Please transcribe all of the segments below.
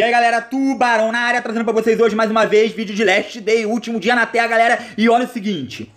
E aí galera, Tubarão na área, trazendo pra vocês hoje mais uma vez vídeo de Last Day, último dia na terra galera E olha o seguinte,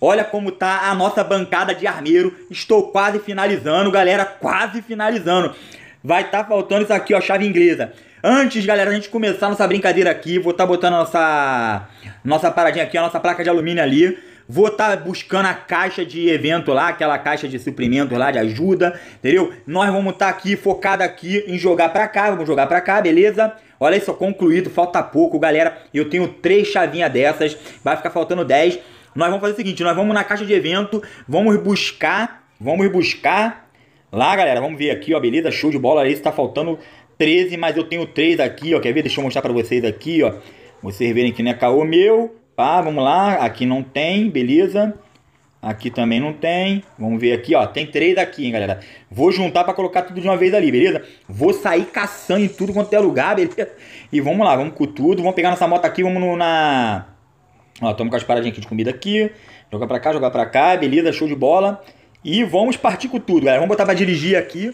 olha como tá a nossa bancada de armeiro Estou quase finalizando galera, quase finalizando Vai tá faltando isso aqui ó, chave inglesa Antes galera, a gente começar nossa brincadeira aqui Vou tá botando nossa, nossa paradinha aqui, a nossa placa de alumínio ali Vou estar tá buscando a caixa de evento lá, aquela caixa de suprimento lá, de ajuda, entendeu? Nós vamos estar tá aqui focado aqui em jogar para cá, vamos jogar para cá, beleza? Olha isso, concluído, falta pouco, galera. Eu tenho três chavinhas dessas, vai ficar faltando dez Nós vamos fazer o seguinte, nós vamos na caixa de evento, vamos buscar, vamos buscar lá, galera. Vamos ver aqui, ó, beleza? Show de bola, isso tá faltando 13, mas eu tenho 3 aqui, ó. Quer ver? Deixa eu mostrar pra vocês aqui, ó. Vocês verem que não é caô meu. Pá, vamos lá, aqui não tem, beleza. Aqui também não tem. Vamos ver aqui, ó. Tem três aqui, hein, galera. Vou juntar para colocar tudo de uma vez ali, beleza? Vou sair caçando em tudo quanto é lugar, beleza? E vamos lá, vamos com tudo. Vamos pegar nossa moto aqui, vamos no, na... Ó, estamos com as paradinhas aqui de comida aqui. Jogar para cá, jogar para cá, beleza? Show de bola. E vamos partir com tudo, galera. Vamos botar para dirigir aqui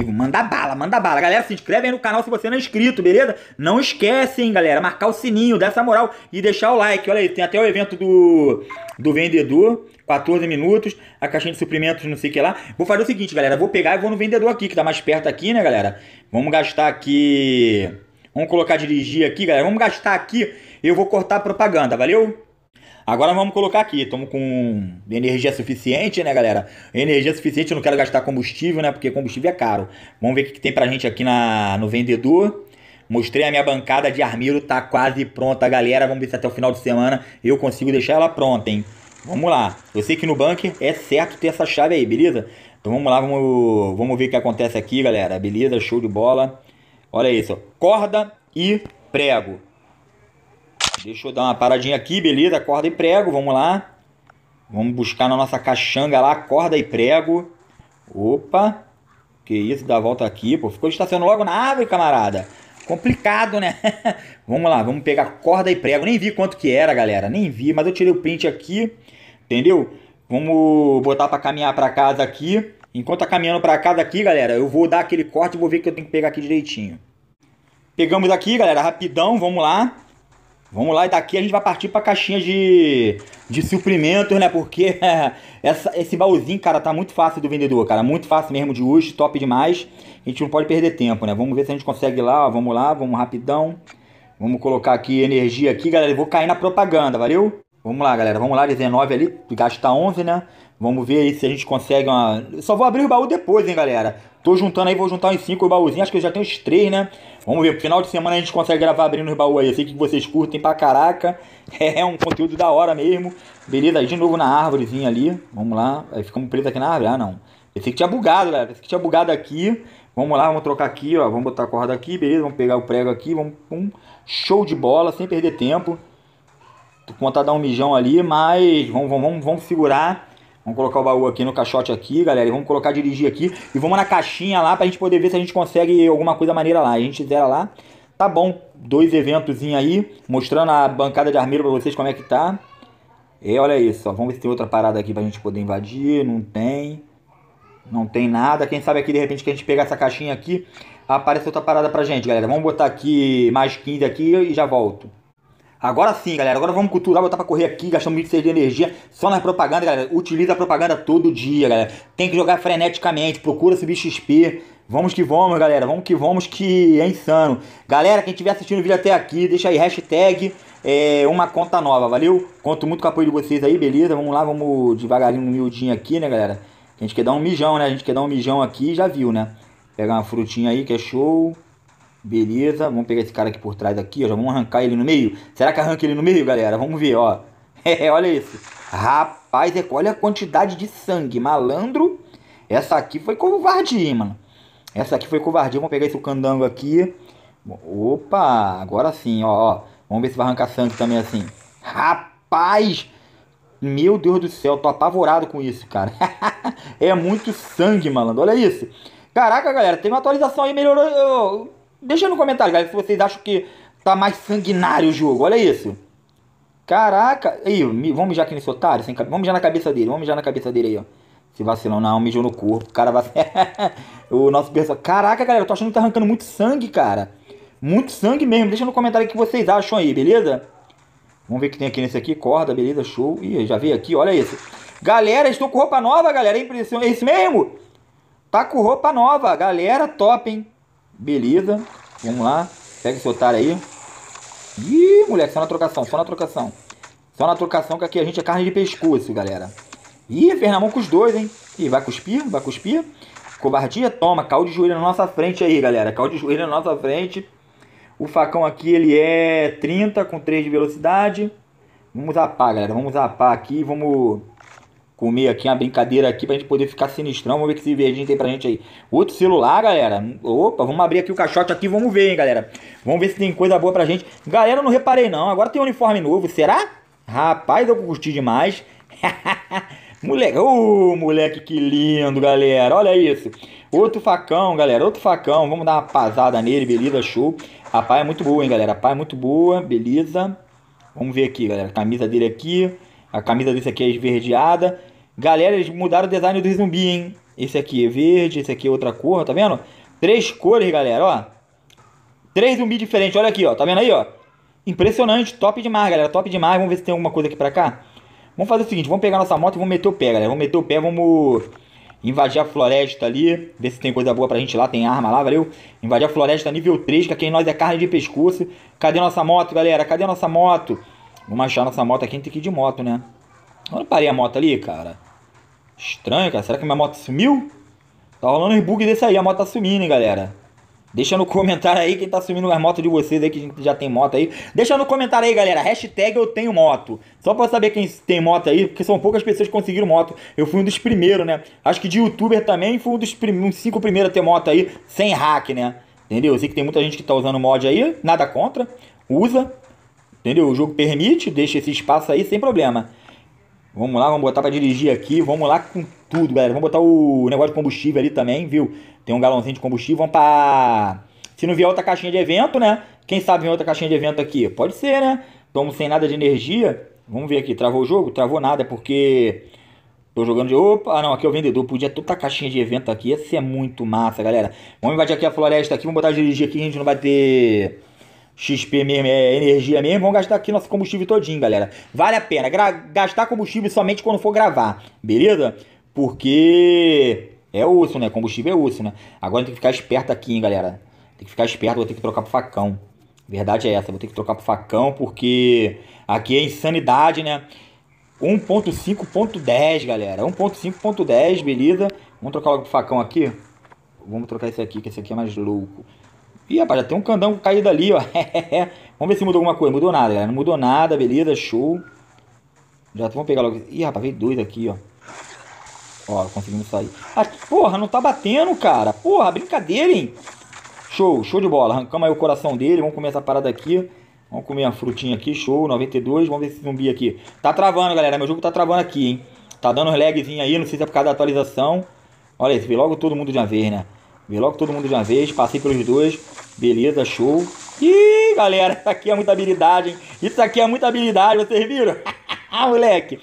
vivo. Manda bala, manda bala. Galera, se inscreve aí no canal se você não é inscrito, beleza? Não esquece, hein, galera, marcar o sininho, dar essa moral e deixar o like. Olha aí, tem até o evento do, do vendedor. 14 minutos, a caixinha de suprimentos, não sei o que lá. Vou fazer o seguinte, galera. Vou pegar e vou no vendedor aqui, que tá mais perto aqui, né, galera? Vamos gastar aqui. Vamos colocar dirigir aqui, galera. Vamos gastar aqui. Eu vou cortar propaganda, valeu? Agora vamos colocar aqui, estamos com energia suficiente, né, galera? Energia suficiente, eu não quero gastar combustível, né? Porque combustível é caro. Vamos ver o que tem pra gente aqui na, no vendedor. Mostrei a minha bancada de armiro, tá quase pronta, galera. Vamos ver se até o final de semana eu consigo deixar ela pronta, hein? Vamos lá. Eu sei que no bunker é certo ter essa chave aí, beleza? Então vamos lá, vamos, vamos ver o que acontece aqui, galera. Beleza, show de bola. Olha isso, corda e prego. Deixa eu dar uma paradinha aqui, beleza? Corda e prego, vamos lá. Vamos buscar na nossa caixanga lá, corda e prego. Opa! Que isso, dá a volta aqui, pô. Ficou estacionando logo na árvore, camarada. Complicado, né? vamos lá, vamos pegar corda e prego. Nem vi quanto que era, galera. Nem vi, mas eu tirei o print aqui, entendeu? Vamos botar para caminhar para casa aqui. Enquanto tá caminhando para casa aqui, galera, eu vou dar aquele corte e vou ver que eu tenho que pegar aqui direitinho. Pegamos aqui, galera, rapidão, vamos lá. Vamos lá, e daqui a gente vai partir pra caixinha de, de suprimentos, né? Porque essa, esse baúzinho, cara, tá muito fácil do vendedor, cara. Muito fácil mesmo de uso, top demais. A gente não pode perder tempo, né? Vamos ver se a gente consegue lá, ó. Vamos lá, vamos rapidão. Vamos colocar aqui energia aqui, galera. Eu vou cair na propaganda, valeu? Vamos lá, galera. Vamos lá, 19 ali. Gasta 11, né? Vamos ver aí se a gente consegue uma... Eu só vou abrir o baú depois, hein, galera. Tô juntando aí, vou juntar uns 5 baúzinhos. Acho que eu já tenho os 3, né? Vamos ver. Final de semana a gente consegue gravar abrindo os baús aí. Eu sei que vocês curtem pra caraca. É um conteúdo da hora mesmo. Beleza, de novo na árvorezinha ali. Vamos lá. Aí ficamos presos aqui na árvore. Ah, não. Pensei que tinha bugado, galera. Pensei que tinha bugado aqui. Vamos lá, vamos trocar aqui, ó. Vamos botar a corda aqui, beleza? Vamos pegar o prego aqui. Vamos... Pum. Show de bola, sem perder tempo. Tô com vontade de dar um mijão ali, mas vamos, vamos, vamos segurar, Vamos colocar o baú aqui no caixote aqui, galera. E vamos colocar dirigir aqui. E vamos na caixinha lá pra gente poder ver se a gente consegue alguma coisa maneira lá. A gente zera lá. Tá bom. Dois eventos aí. Mostrando a bancada de armeiro pra vocês como é que tá. E olha isso. Ó. Vamos ver se tem outra parada aqui pra gente poder invadir. Não tem. Não tem nada. Quem sabe aqui, de repente, que a gente pegar essa caixinha aqui, aparece outra parada pra gente, galera. Vamos botar aqui mais 15 aqui e já volto. Agora sim, galera. Agora vamos culturar, botar pra correr aqui. Gastamos muito de energia só na propaganda, galera. Utiliza a propaganda todo dia, galera. Tem que jogar freneticamente. Procura subir XP. Vamos que vamos, galera. Vamos que vamos, que é insano. Galera, quem estiver assistindo o vídeo até aqui, deixa aí hashtag é, uma conta nova, valeu? Conto muito com o apoio de vocês aí, beleza? Vamos lá, vamos devagarinho, miudinho aqui, né, galera? A gente quer dar um mijão, né? A gente quer dar um mijão aqui, já viu, né? Pegar uma frutinha aí que é show. Beleza, vamos pegar esse cara aqui por trás aqui, ó. Já vamos arrancar ele no meio. Será que arranca ele no meio, galera? Vamos ver, ó. É, olha isso. Rapaz, é, olha a quantidade de sangue. Malandro. Essa aqui foi covardia, mano. Essa aqui foi covardia. Vamos pegar esse candango aqui. Opa, agora sim, ó, ó. Vamos ver se vai arrancar sangue também assim. Rapaz! Meu Deus do céu, tô apavorado com isso, cara. é muito sangue, malandro. Olha isso. Caraca, galera, tem uma atualização aí, melhorou. Deixa no comentário, galera, se vocês acham que tá mais sanguinário o jogo. Olha isso. Caraca. Aí, vamos mijar aqui nesse otário. Sem, vamos mijar na cabeça dele. Vamos mijar na cabeça dele aí, ó. Se vacilão, não, mijou no corpo. O cara vacilou. o nosso personagem. Caraca, galera, eu tô achando que tá arrancando muito sangue, cara. Muito sangue mesmo. Deixa no comentário o que vocês acham aí, beleza? Vamos ver o que tem aqui nesse aqui. Corda, beleza, show. Ih, já veio aqui, olha isso. Galera, estou com roupa nova, galera. É esse é isso mesmo? Tá com roupa nova, galera. Top, hein? Beleza. Vamos lá. Pega esse otário aí. Ih, moleque, só na trocação, só na trocação. Só na trocação que aqui a gente é carne de pescoço, galera. Ih, fez na mão com os dois, hein? Ih, vai cuspir, vai cuspir. Covardia, toma, caldo de joelho na nossa frente aí, galera. Caldo de joelho na nossa frente. O facão aqui, ele é 30 com 3 de velocidade. Vamos zapar, galera. Vamos zapar aqui, vamos comer aqui, uma brincadeira aqui pra gente poder ficar sinistrão. Vamos ver que esse verdinho tem pra gente aí. Outro celular, galera. Opa, vamos abrir aqui o caixote aqui, vamos ver, hein, galera. Vamos ver se tem coisa boa pra gente. Galera, eu não reparei não. Agora tem um uniforme novo, será? Rapaz, eu curti demais. moleque, ô oh, moleque, que lindo, galera. Olha isso. Outro facão, galera. Outro facão. Vamos dar uma pasada nele, beleza, show. A pá é muito boa, hein, galera. A pá é muito boa, beleza. Vamos ver aqui, galera. Camisa dele aqui. A camisa desse aqui é esverdeada. Galera, eles mudaram o design do zumbi, hein? Esse aqui é verde, esse aqui é outra cor, tá vendo? Três cores, galera, ó. Três zumbi diferentes, olha aqui, ó. Tá vendo aí, ó? Impressionante, top demais, galera. Top demais. Vamos ver se tem alguma coisa aqui pra cá. Vamos fazer o seguinte, vamos pegar nossa moto e vamos meter o pé, galera. Vamos meter o pé, vamos invadir a floresta ali, ver se tem coisa boa pra gente lá, tem arma lá, valeu? Invadir a floresta nível 3, que aqui nós é carne de pescoço. Cadê nossa moto, galera? Cadê nossa moto? Vamos achar nossa moto aqui, a gente tem que ir de moto, né? Onde parei a moto ali, cara? Estranho, cara. Será que minha moto sumiu? Tá rolando um bug desse aí, a moto tá sumindo, hein, galera? Deixa no comentário aí quem tá sumindo as motos de vocês aí, que a gente já tem moto aí. Deixa no comentário aí, galera. Hashtag eu tenho moto. Só pra saber quem tem moto aí, porque são poucas pessoas que conseguiram moto. Eu fui um dos primeiros, né? Acho que de youtuber também fui um dos prim... cinco primeiros a ter moto aí, sem hack, né? Entendeu? Eu sei que tem muita gente que tá usando mod aí, nada contra. Usa, Entendeu? O jogo permite, deixa esse espaço aí sem problema. Vamos lá, vamos botar para dirigir aqui, vamos lá com tudo, galera. Vamos botar o negócio de combustível ali também, viu? Tem um galãozinho de combustível, vamos para Se não vier outra caixinha de evento, né? Quem sabe vem outra caixinha de evento aqui? Pode ser, né? Estamos sem nada de energia. Vamos ver aqui, travou o jogo? Travou nada, é porque... Tô jogando de... Opa, ah, não, aqui é o vendedor. Podia toda a caixinha de evento aqui. Essa é muito massa, galera. Vamos invadir aqui a floresta aqui, vamos botar dirigir aqui, a gente não vai ter... XP mesmo, é energia mesmo, vamos gastar aqui nosso combustível todinho, galera. Vale a pena gastar combustível somente quando for gravar, beleza? Porque é urso, né? Combustível é urso, né? Agora tem que ficar esperto aqui, hein, galera. Tem que ficar esperto, vou ter que trocar pro facão. Verdade é essa, vou ter que trocar pro facão porque aqui é insanidade, né? 1.5.10, galera. 1.5.10, beleza? Vamos trocar logo pro facão aqui. Vamos trocar esse aqui, que esse aqui é mais louco. Ih, rapaz, já tem um candão caído ali, ó. Vamos ver se mudou alguma coisa. Mudou nada, galera. Não mudou nada, beleza, show. Já vamos pegar logo. Ih, rapaz, veio dois aqui, ó. Ó, conseguimos sair. Ah, porra, não tá batendo, cara. Porra, brincadeira, hein? Show, show de bola. Arrancamos aí o coração dele. Vamos comer essa parada aqui. Vamos comer a frutinha aqui. Show, 92. Vamos ver esse zumbi aqui. Tá travando, galera. Meu jogo tá travando aqui, hein? Tá dando uns lagzinhos aí. Não sei se é por causa da atualização. Olha isso, veio logo todo mundo de uma vez, né? Vi logo todo mundo de uma vez, passei pelos dois. Beleza, show. Ih, galera, isso aqui é muita habilidade, hein? Isso aqui é muita habilidade, vocês viram? Ah, moleque.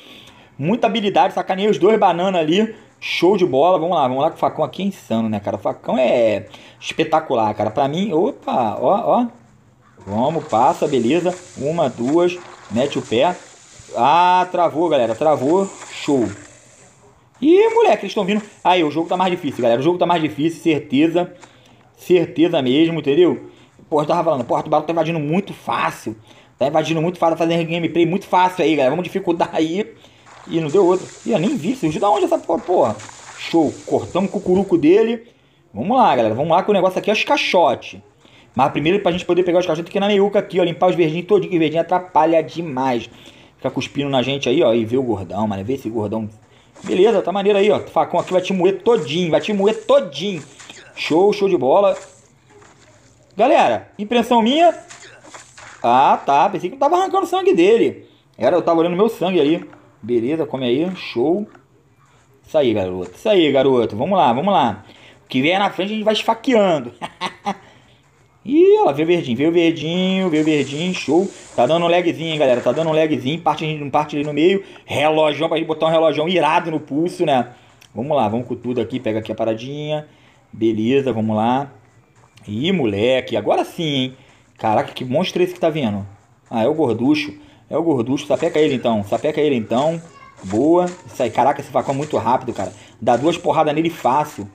Muita habilidade, sacanei os dois bananas ali. Show de bola, vamos lá, vamos lá com o facão aqui é insano, né, cara? O facão é espetacular, cara. Pra mim, opa, ó, ó. Vamos, passa, beleza. Uma, duas, mete o pé. Ah, travou, galera, travou. Show. E, moleque, eles estão vindo. Aí, o jogo tá mais difícil, galera. O jogo tá mais difícil, certeza. Certeza mesmo, entendeu? Porra, eu tava falando, o Barão tá invadindo muito fácil. Tá invadindo muito fácil, tá fazendo gameplay muito fácil aí, galera. Vamos dificultar aí. E não deu outro. E eu nem vi, surgiu da onde essa porra, porra? Show, cortamos o cucuruco dele. Vamos lá, galera. Vamos lá que o negócio aqui é os caixotes. Mas primeiro, pra gente poder pegar os caixotes ir na meiuca aqui, ó. Limpar os verdinhos todinho, que verdinho atrapalha demais. Fica cuspindo na gente aí, ó. E vê o gordão, mano. Vê esse gordão Beleza, tá maneiro aí, ó. O facão aqui vai te moer todinho, vai te moer todinho. Show, show de bola. Galera, impressão minha? Ah, tá. Pensei que não tava arrancando o sangue dele. Era, eu tava olhando meu sangue ali. Beleza, come aí. Show. Isso aí, garoto. Isso aí, garoto. Vamos lá, vamos lá. O que vier na frente a gente vai esfaqueando. E ela veio verdinho, veio verdinho, veio verdinho, show. Tá dando um lagzinho, hein, galera. Tá dando um lagzinho, parte, parte ali no meio. Relógio pra gente botar um relógio irado no pulso, né? Vamos lá, vamos com tudo aqui. Pega aqui a paradinha. Beleza, vamos lá. Ih, moleque, agora sim, hein? Caraca, que monstro é esse que tá vendo. Ah, é o gorducho. É o gorducho. Sapeca ele então, sapeca ele então. Boa. Isso aí, caraca, esse facão é muito rápido, cara. Dá duas porradas nele fácil.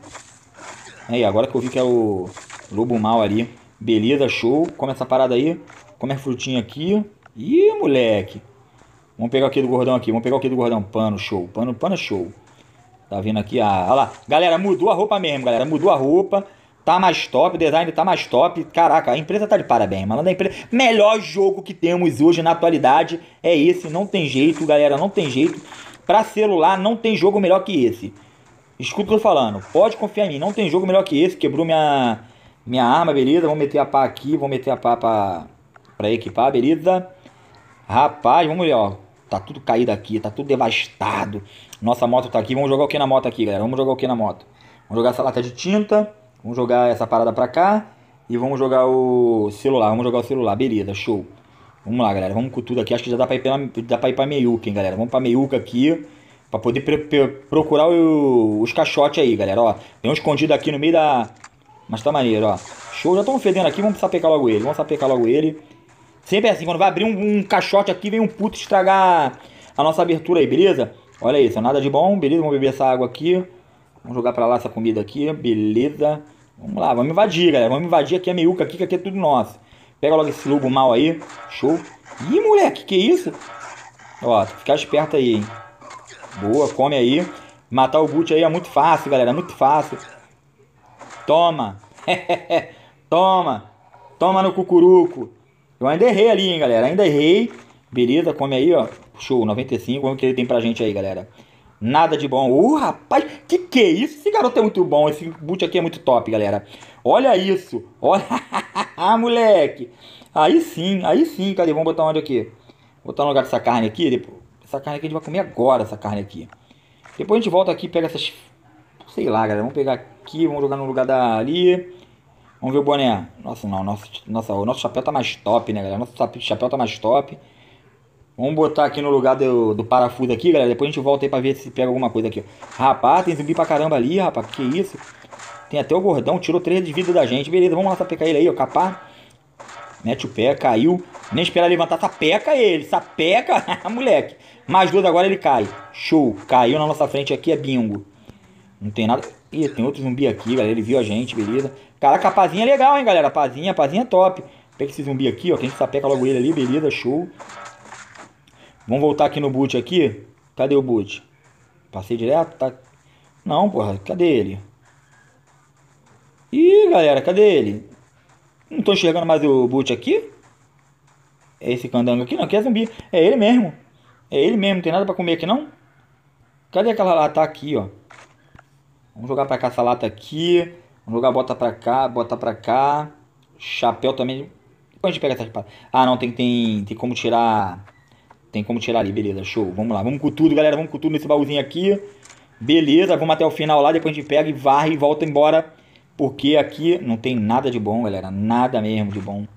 Aí, agora que eu vi que é o lobo mal ali. Beleza, show. Come essa parada aí. Come a frutinha aqui. Ih, moleque. Vamos pegar aqui do gordão aqui. Vamos pegar aqui do gordão. Pano, show. Pano, pano, é show. Tá vendo aqui? Ah, olha lá. Galera, mudou a roupa mesmo, galera. Mudou a roupa. Tá mais top, o design tá mais top. Caraca, a empresa tá de parabéns, mano. Da empresa, melhor jogo que temos hoje na atualidade é esse. Não tem jeito, galera, não tem jeito. Pra celular, não tem jogo melhor que esse. Escuta o que eu tô falando. Pode confiar em mim, não tem jogo melhor que esse. Quebrou minha minha arma, é beleza? Vamos meter a pá aqui, vamos meter a pá pra, pra equipar, beleza? Rapaz, vamos ver, ó. Tá tudo caído aqui, tá tudo devastado. Nossa moto tá aqui, vamos jogar o que na moto aqui, galera? Vamos jogar o que na moto? Vamos jogar essa lata de tinta, vamos jogar essa parada pra cá e vamos jogar o celular, vamos jogar o celular, beleza, show. Vamos lá, galera, vamos com tudo aqui, acho que já dá pra ir, pela, dá pra, ir pra meiuca, hein, galera? Vamos pra meiuca aqui, pra poder procurar o, os caixotes aí, galera, ó. Tem um escondido aqui no meio da, mas tá maneiro, ó. Show, já estão fedendo aqui, vamos sapecar logo ele. Vamos sapecar logo ele. Sempre é assim, quando vai abrir um, um caixote aqui, vem um puto estragar a nossa abertura aí, beleza? Olha isso, nada de bom, beleza? Vamos beber essa água aqui. Vamos jogar pra lá essa comida aqui, beleza? Vamos lá, vamos invadir, galera. Vamos invadir aqui a meiuca aqui, que aqui é tudo nosso. Pega logo esse lobo mal aí. Show. Ih, moleque, que isso? Ó, ficar esperto aí, hein? Boa, come aí. Matar o Gucci aí é muito fácil, galera. É muito fácil. Toma! Toma! Toma no cucuruco! Eu ainda errei ali, hein, galera? Ainda errei. Beleza, come aí, ó. Show, 95. Vamos que ele tem pra gente aí, galera. Nada de bom. Uh, rapaz, que que é isso? Esse garoto é muito bom. Esse boot aqui é muito top, galera. Olha isso. Olha. moleque. Aí sim, aí sim. Cadê? Vamos botar onde aqui? Botar no lugar dessa carne aqui. Depois... Essa carne aqui a gente vai comer agora, essa carne aqui. Depois a gente volta aqui e pega essas Sei lá, galera. Vamos pegar aqui, vamos jogar no lugar da ali. Vamos ver o boné. Nossa, não. Nosso, nossa, o nosso chapéu tá mais top, né, galera? Nosso chapéu tá mais top. Vamos botar aqui no lugar do, do parafuso aqui, galera. Depois a gente volta aí pra ver se pega alguma coisa aqui. Rapaz, tem zumbi pra caramba ali, rapaz. Que isso? Tem até o gordão. Tirou três de vida da gente. Beleza, vamos lá sapecar ele aí, ó. Capar. Mete o pé, caiu. Nem espera levantar, sapeca ele, sapeca, moleque. Mais duas agora ele cai. Show, caiu na nossa frente aqui, é bingo. Não tem nada. Ih, tem outro zumbi aqui, galera. Ele viu a gente, beleza. Caraca, a pazinha é legal, hein, galera. A pazinha, a pazinha é top. Pega esse zumbi aqui, ó. Que a gente sapeca logo ele ali, beleza, show. Vamos voltar aqui no boot aqui. Cadê o boot? Passei direto? Tá... Não, porra. Cadê ele? Ih, galera, cadê ele? Não tô enxergando mais o boot aqui? É esse candango aqui? Não, aqui é zumbi. É ele mesmo. É ele mesmo. Não tem nada pra comer aqui, não? Cadê aquela lá? Tá aqui, ó. Vamos jogar para cá essa lata aqui. Vamos jogar bota para cá, bota para cá. Chapéu também. Depois a gente pega essa espada. Ah, não, tem, tem, tem como tirar... Tem como tirar ali, beleza, show. Vamos lá, vamos com tudo, galera. Vamos com tudo nesse baúzinho aqui. Beleza, vamos até o final lá. Depois a gente pega e varre e volta embora. Porque aqui não tem nada de bom, galera. Nada mesmo de bom.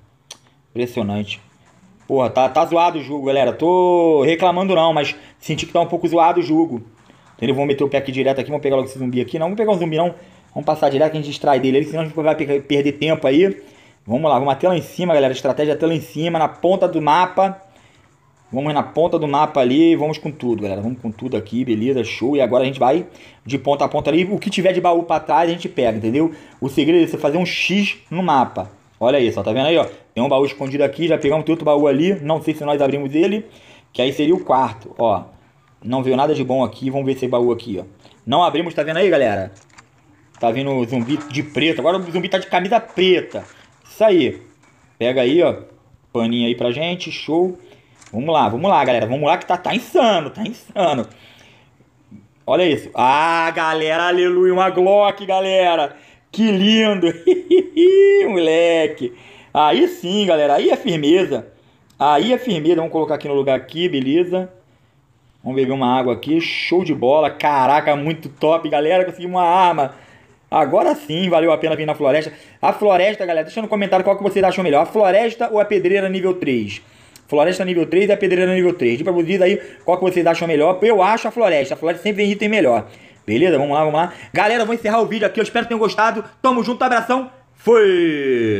Impressionante. Porra, tá, tá zoado o jogo, galera. Tô reclamando não, mas senti que tá um pouco zoado o jogo. Entendeu? Vamos meter o pé aqui direto aqui, vamos pegar logo esse zumbi aqui. Não, vamos pegar um zumbi não. Vamos passar direto que a gente distrai dele ali, senão a gente vai perder tempo aí. Vamos lá, vamos até lá em cima, galera. Estratégia até lá em cima, na ponta do mapa. Vamos na ponta do mapa ali, vamos com tudo, galera. Vamos com tudo aqui, beleza, show. E agora a gente vai de ponta a ponta ali. O que tiver de baú para trás, a gente pega, entendeu? O segredo é você fazer um X no mapa. Olha isso, ó, tá vendo aí, ó? Tem um baú escondido aqui, já pegamos outro baú ali. Não sei se nós abrimos ele, que aí seria o quarto, ó. Não viu nada de bom aqui. Vamos ver esse baú aqui, ó. Não abrimos, tá vendo aí, galera? Tá vindo zumbi de preto. Agora o zumbi tá de camisa preta. Isso aí. Pega aí, ó. Paninho aí pra gente. Show. Vamos lá, vamos lá, galera. Vamos lá que tá, tá insano, tá insano. Olha isso. Ah, galera, aleluia. Uma Glock, galera. Que lindo. Moleque. Aí sim, galera. Aí é firmeza. Aí é firmeza. Vamos colocar aqui no lugar aqui, beleza. Vamos beber uma água aqui. Show de bola. Caraca, muito top, galera. Consegui uma arma. Agora sim, valeu a pena vir na floresta. A floresta, galera, deixa no comentário qual que vocês acham melhor. A floresta ou a pedreira nível 3? Floresta nível 3 e a pedreira nível 3. Diga pra vocês aí qual que vocês acham melhor. Eu acho a floresta. A floresta sempre vem item melhor. Beleza? Vamos lá, vamos lá. Galera, vou encerrar o vídeo aqui. Eu espero que tenham gostado. Tamo junto, abração. Fui!